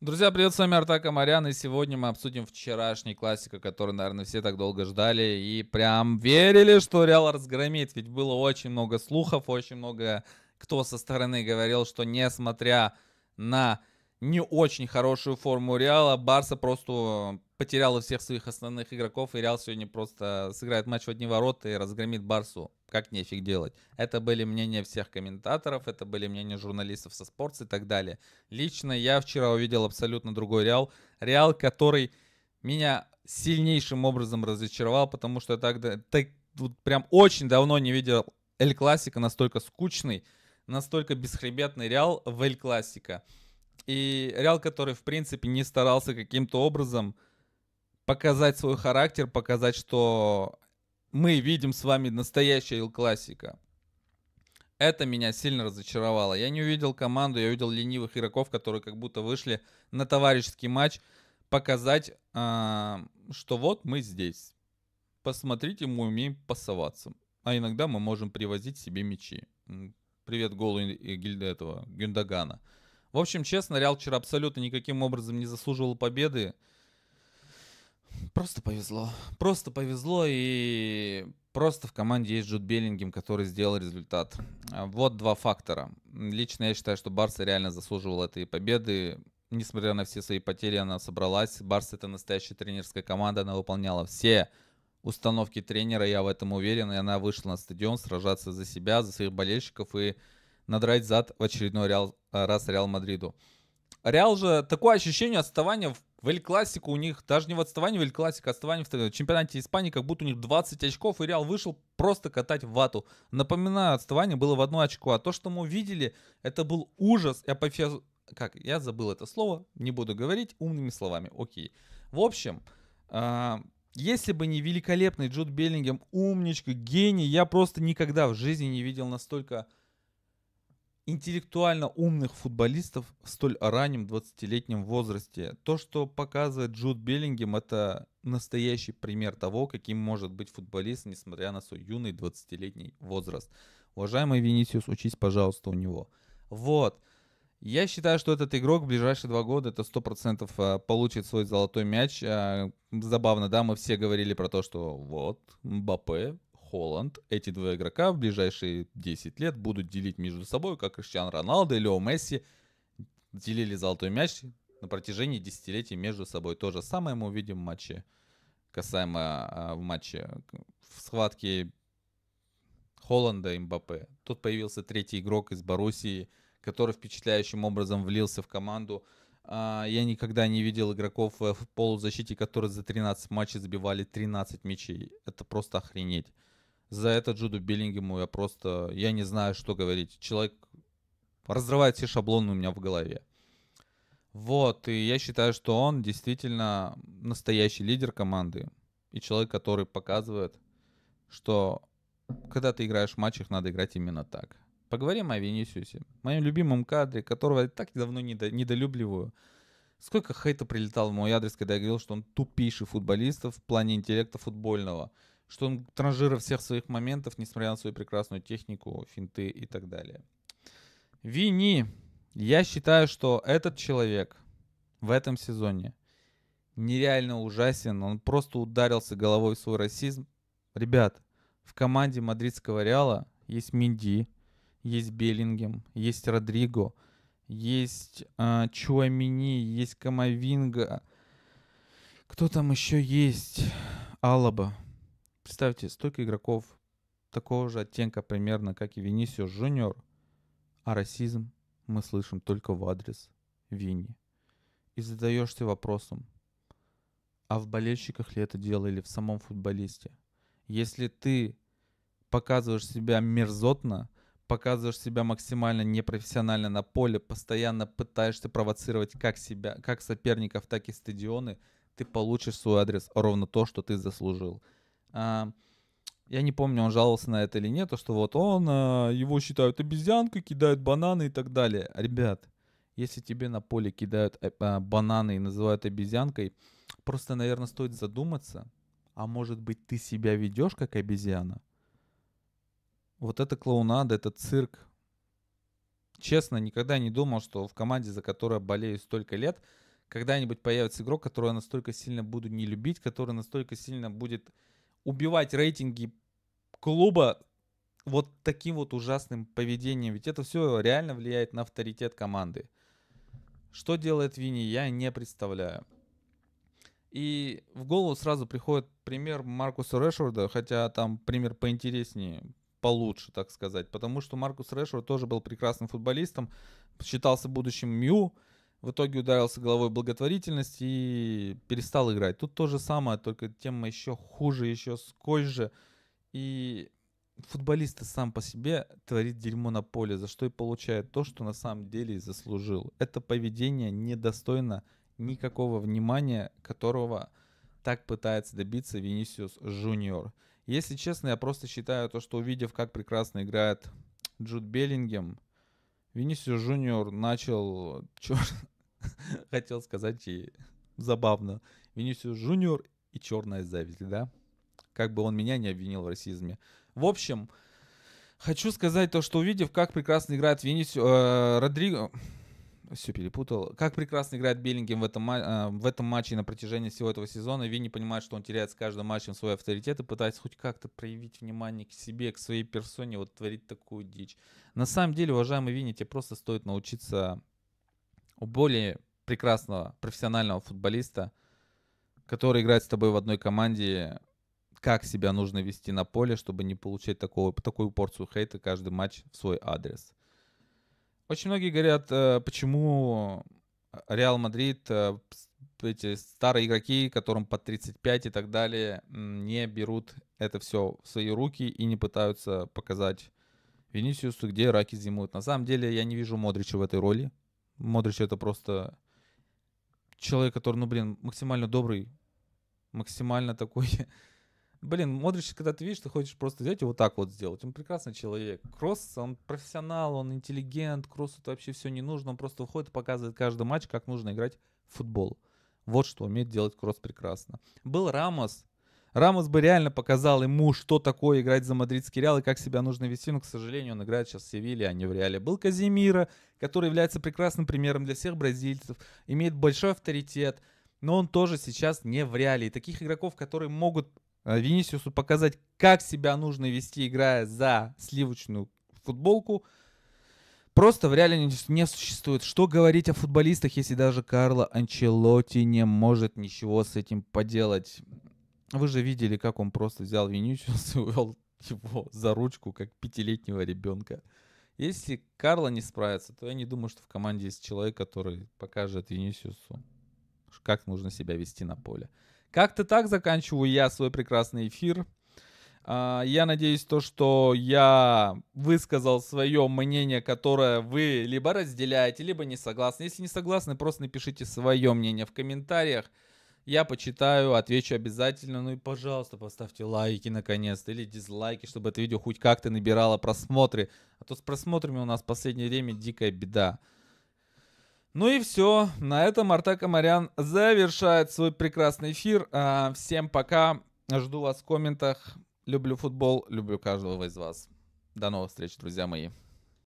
Друзья, привет, с вами Артак Амарян, и сегодня мы обсудим вчерашний классика, который, наверное, все так долго ждали и прям верили, что Реал разгромит, ведь было очень много слухов, очень много кто со стороны говорил, что несмотря на не очень хорошую форму Реала, Барса просто потеряла всех своих основных игроков, и Реал сегодня просто сыграет матч в одни ворота и разгромит Барсу. Как нефиг делать? Это были мнения всех комментаторов, это были мнения журналистов со спортс и так далее. Лично я вчера увидел абсолютно другой Реал. Реал, который меня сильнейшим образом разочаровал, потому что я тогда, так, вот прям очень давно не видел Эль Классика настолько скучный, настолько бесхребетный Реал в Эль Классика. И Реал, который, в принципе, не старался каким-то образом показать свой характер, показать, что мы видим с вами настоящая Ил-классика. Это меня сильно разочаровало. Я не увидел команду, я увидел ленивых игроков, которые как будто вышли на товарищеский матч, показать, э, что вот мы здесь. Посмотрите, мы умеем пасоваться. А иногда мы можем привозить себе мячи. Привет голу гильда этого Гюндагана. В общем, честно, Реал вчера абсолютно никаким образом не заслуживал победы. Просто повезло. Просто повезло, и просто в команде есть Джуд Беллингем, который сделал результат. А, вот два фактора. Лично я считаю, что Барса реально заслуживал этой победы. Несмотря на все свои потери, она собралась. Барс это настоящая тренерская команда, она выполняла все установки тренера, я в этом уверен, и она вышла на стадион сражаться за себя, за своих болельщиков и надрать зад в очередной раз Реал Мадриду. Реал же такое ощущение отставания в в Эль Классику у них даже не в отставании, в Эль Классико а отставание в чемпионате Испании, как будто у них 20 очков, и Реал вышел просто катать вату. Напоминаю, отставание было в одно очко, а то, что мы увидели, это был ужас, Я апофеоз... Как, я забыл это слово, не буду говорить умными словами, окей. В общем, а, если бы не великолепный Джуд Беллингем, умничка, гений, я просто никогда в жизни не видел настолько интеллектуально умных футболистов в столь раннем 20-летнем возрасте. То, что показывает Джуд Беллингем, это настоящий пример того, каким может быть футболист, несмотря на свой юный 20-летний возраст. Уважаемый Винисиус, учись, пожалуйста, у него. Вот. Я считаю, что этот игрок в ближайшие два года это 100% э, получит свой золотой мяч. Э, забавно, да, мы все говорили про то, что вот, Мбаппе Холланд. Эти два игрока в ближайшие 10 лет будут делить между собой, как Криштиан Роналдо и Лео Месси делили золотой мяч на протяжении десятилетий между собой. То же самое мы увидим в матче, касаемо а, в матче в схватке Холланда и Мбаппе. Тут появился третий игрок из Боруссии, который впечатляющим образом влился в команду. А, я никогда не видел игроков в полузащите, которые за 13 матчей забивали 13 мячей. Это просто охренеть. За это Джуду Биллингему я просто... Я не знаю, что говорить. Человек разрывает все шаблоны у меня в голове. Вот, и я считаю, что он действительно настоящий лидер команды. И человек, который показывает, что когда ты играешь в матчах, надо играть именно так. Поговорим о Венисиусе, моем любимом кадре, которого я так давно недо, недолюбливаю. Сколько хейта прилетало в мой адрес, когда я говорил, что он тупейший футболист в плане интеллекта футбольного что он транжира всех своих моментов, несмотря на свою прекрасную технику, финты и так далее. Вини, я считаю, что этот человек в этом сезоне нереально ужасен. Он просто ударился головой в свой расизм. Ребят, в команде мадридского Реала есть Минди, есть Беллингем, есть Родриго, есть э, Чуамини, есть Камавинга. Кто там еще есть? Алаба. Представьте, столько игроков такого же оттенка примерно, как и Винисиус Жуниор, а расизм мы слышим только в адрес Винни. И задаешься вопросом, а в болельщиках ли это дело или в самом футболисте? Если ты показываешь себя мерзотно, показываешь себя максимально непрофессионально на поле, постоянно пытаешься провоцировать как себя, как соперников, так и стадионы, ты получишь свой адрес ровно то, что ты заслужил – а, я не помню, он жаловался на это или нет, то что вот он, а, его считают обезьянкой, кидают бананы и так далее. Ребят, если тебе на поле кидают э, а, бананы и называют обезьянкой, просто, наверное, стоит задуматься, а может быть ты себя ведешь как обезьяна? Вот это клоунада, это цирк. Честно, никогда не думал, что в команде, за которую болею столько лет, когда-нибудь появится игрок, которого я настолько сильно буду не любить, который настолько сильно будет убивать рейтинги клуба вот таким вот ужасным поведением. Ведь это все реально влияет на авторитет команды. Что делает Вини, я не представляю. И в голову сразу приходит пример Маркуса Решфорда, хотя там пример поинтереснее, получше, так сказать. Потому что Маркус Решфорд тоже был прекрасным футболистом, считался будущим Мью, в итоге ударился головой благотворительность и перестал играть. Тут то же самое, только тема еще хуже, еще скольже. И футболист сам по себе творит дерьмо на поле, за что и получает то, что на самом деле и заслужил. Это поведение недостойно никакого внимания, которого так пытается добиться Винисиус Жуниор. Если честно, я просто считаю то, что увидев, как прекрасно играет Джуд Беллингем, Винисиус Жуниор начал... Черт... Хотел сказать и забавно. Винисиус Жуниор и черная зависть, да? Как бы он меня не обвинил в расизме. В общем, хочу сказать то, что увидев, как прекрасно играет Винисиус... Э, Родриго все перепутал. Как прекрасно играет Беллингем в этом, а, в этом матче на протяжении всего этого сезона. Винни понимает, что он теряет с каждым матчем свой авторитет и пытается хоть как-то проявить внимание к себе, к своей персоне, вот творит такую дичь. На самом деле, уважаемый Винни, тебе просто стоит научиться у более прекрасного профессионального футболиста, который играет с тобой в одной команде, как себя нужно вести на поле, чтобы не получать такого, такую порцию хейта каждый матч в свой адрес. Очень многие говорят, э, почему Реал Мадрид, э, эти старые игроки, которым по 35 и так далее, не берут это все в свои руки и не пытаются показать Венисиусу, где раки зимуют. На самом деле я не вижу Модрича в этой роли. Модрич это просто человек, который, ну блин, максимально добрый, максимально такой Блин, Модрич, когда ты видишь, ты хочешь просто взять и вот так вот сделать. Он прекрасный человек. Кросс, он профессионал, он интеллигент, Кроссу это вообще все не нужно. Он просто выходит и показывает каждый матч, как нужно играть в футбол. Вот что умеет делать Кросс прекрасно. Был Рамос. Рамос бы реально показал ему, что такое играть за мадридский Реал и как себя нужно вести, но, к сожалению, он играет сейчас в Севилье, а не в Реале. Был Казимира, который является прекрасным примером для всех бразильцев, имеет большой авторитет, но он тоже сейчас не в Реале. И таких игроков, которые могут Э, Винисиусу показать, как себя нужно вести, играя за сливочную футболку. Просто в реале не существует. Что говорить о футболистах, если даже Карло Анчелотти не может ничего с этим поделать? Вы же видели, как он просто взял Винисиус и увел его за ручку, как пятилетнего ребенка. Если Карло не справится, то я не думаю, что в команде есть человек, который покажет Винисиусу, как нужно себя вести на поле. Как-то так заканчиваю я свой прекрасный эфир. А, я надеюсь, то, что я высказал свое мнение, которое вы либо разделяете, либо не согласны. Если не согласны, просто напишите свое мнение в комментариях. Я почитаю, отвечу обязательно. Ну и, пожалуйста, поставьте лайки наконец-то или дизлайки, чтобы это видео хоть как-то набирало просмотры. А то с просмотрами у нас в последнее время дикая беда. Ну и все. На этом Артек Амарян завершает свой прекрасный эфир. А, всем пока. Жду вас в комментах. Люблю футбол, люблю каждого из вас. До новых встреч, друзья мои.